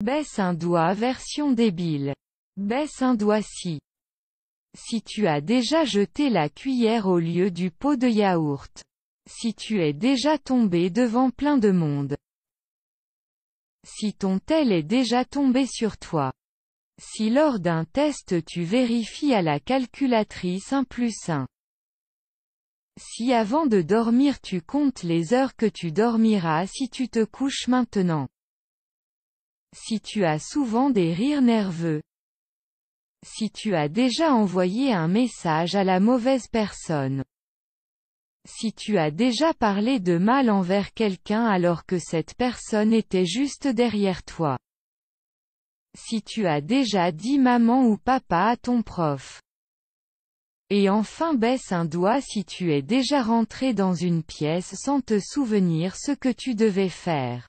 Baisse un doigt version débile. Baisse un doigt si. Si tu as déjà jeté la cuillère au lieu du pot de yaourt. Si tu es déjà tombé devant plein de monde. Si ton tel est déjà tombé sur toi. Si lors d'un test tu vérifies à la calculatrice un plus un. Si avant de dormir tu comptes les heures que tu dormiras si tu te couches maintenant. Si tu as souvent des rires nerveux. Si tu as déjà envoyé un message à la mauvaise personne. Si tu as déjà parlé de mal envers quelqu'un alors que cette personne était juste derrière toi. Si tu as déjà dit maman ou papa à ton prof. Et enfin baisse un doigt si tu es déjà rentré dans une pièce sans te souvenir ce que tu devais faire.